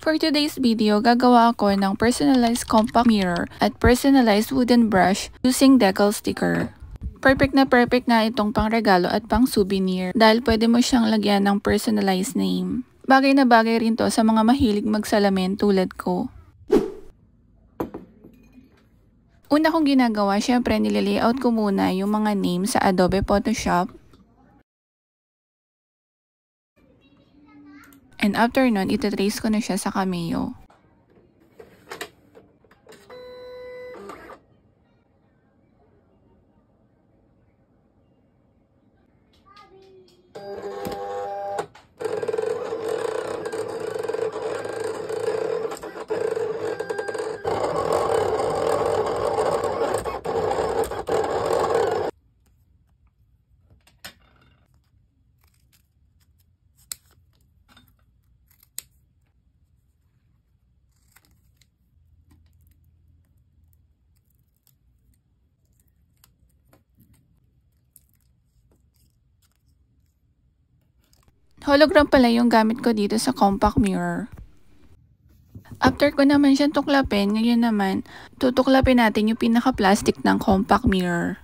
For today's video, gagawa ako ng personalized compact mirror at personalized wooden brush using decal sticker. Perfect na perfect nga itong pangregalo at pang souvenir dahil pwede mo siyang lagyan ng personalized name. Bagay na bagay rin to sa mga mahilig magsalamin tulad ko. Una kong ginagawa, syempre nililayout ko muna yung mga name sa Adobe Photoshop And after nun, itatrace ko na siya sa cameo. Hologram pala yung gamit ko dito sa compact mirror. After ko naman siyang tuklapin, ngayon naman, tutuklapin natin yung pinaka-plastic ng compact mirror.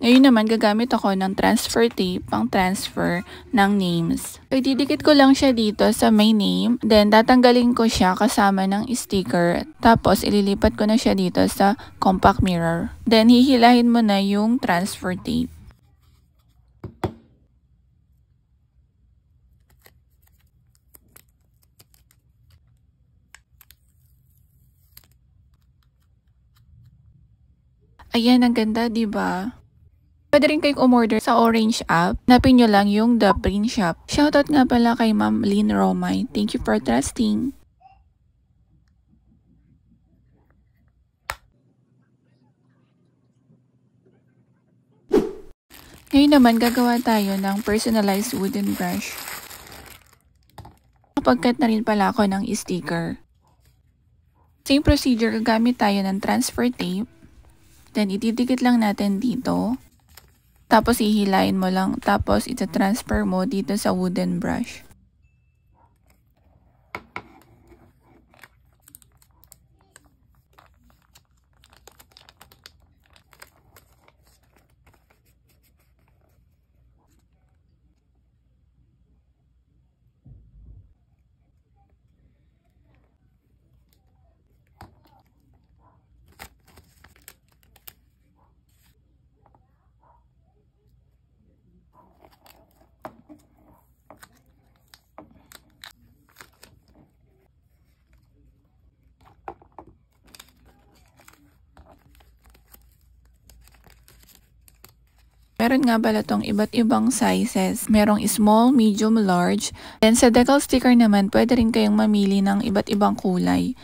Ngayon naman gagamit ako ng transfer tape pang transfer ng names. ididikit ko lang siya dito sa my name. Then tatanggalin ko siya kasama ng sticker. Tapos ililipat ko na siya dito sa compact mirror. Then hihilahin mo na yung transfer tape. Ayan, ang ganda, 'di ba? Pwede rin kayong umorder sa Orange app. Napin nyo lang yung The Print Shop. Shoutout nga pala kay Ma'am Lynn Romay. Thank you for trusting. Ngayon naman, gagawa tayo ng personalized wooden brush. Kapagkat na rin pala ako ng sticker. Same procedure, gagamit tayo ng transfer tape. Then, ididikit lang natin dito. Tapos, ihilain mo lang. Tapos, ito transfer mo dito sa wooden brush. Meron nga pala tong iba't ibang sizes. Merong small, medium, large. Then sa decal sticker naman, pwede rin kayong mamili ng iba't ibang kulay.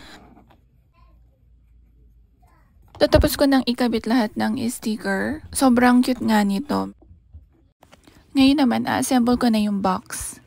Tatapos ko nang ikabit lahat ng sticker. Sobrang cute nga nito. Ngayon naman, assemble ko na yung box.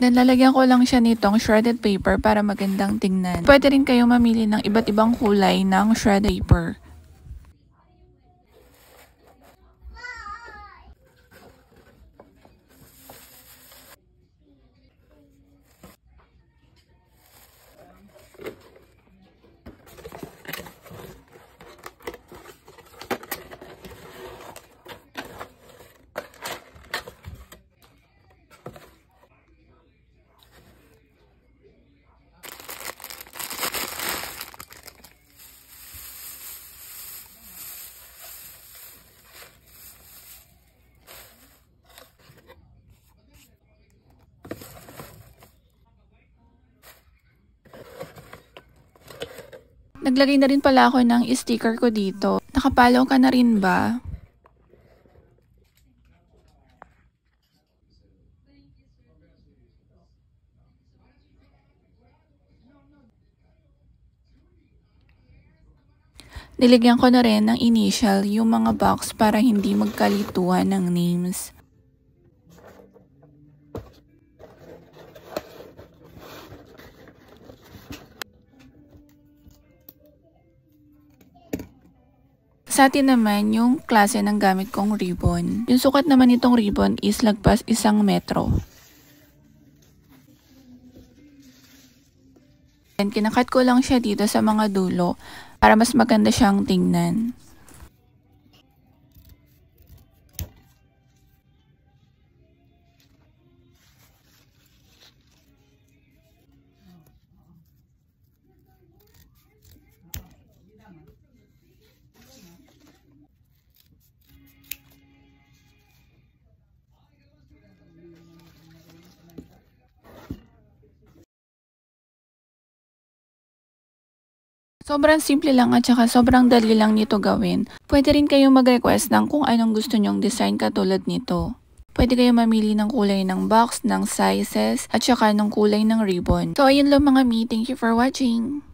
Then, lalagyan ko lang siya nitong shredded paper para magandang tingnan. Pwede rin kayo mamili ng iba't ibang kulay ng shredded paper. Naglagay na rin pala ako ng sticker ko dito. Nakapalaw ka na rin ba? Niligyan ko na rin ng initial yung mga box para hindi magkalituhan ng names. sa atin naman yung klase ng gamit kong ribbon. Yung sukat naman nitong ribbon is lagpas isang metro. And kinakat ko lang siya dito sa mga dulo para mas maganda siyang tingnan. Sobrang simple lang at saka sobrang dali lang nito gawin. Pwede rin kayong mag-request ng kung anong gusto nyong design katulad nito. Pwede kayong mamili ng kulay ng box, ng sizes, at saka ng kulay ng ribbon. So ayun lang mga me, thank you for watching!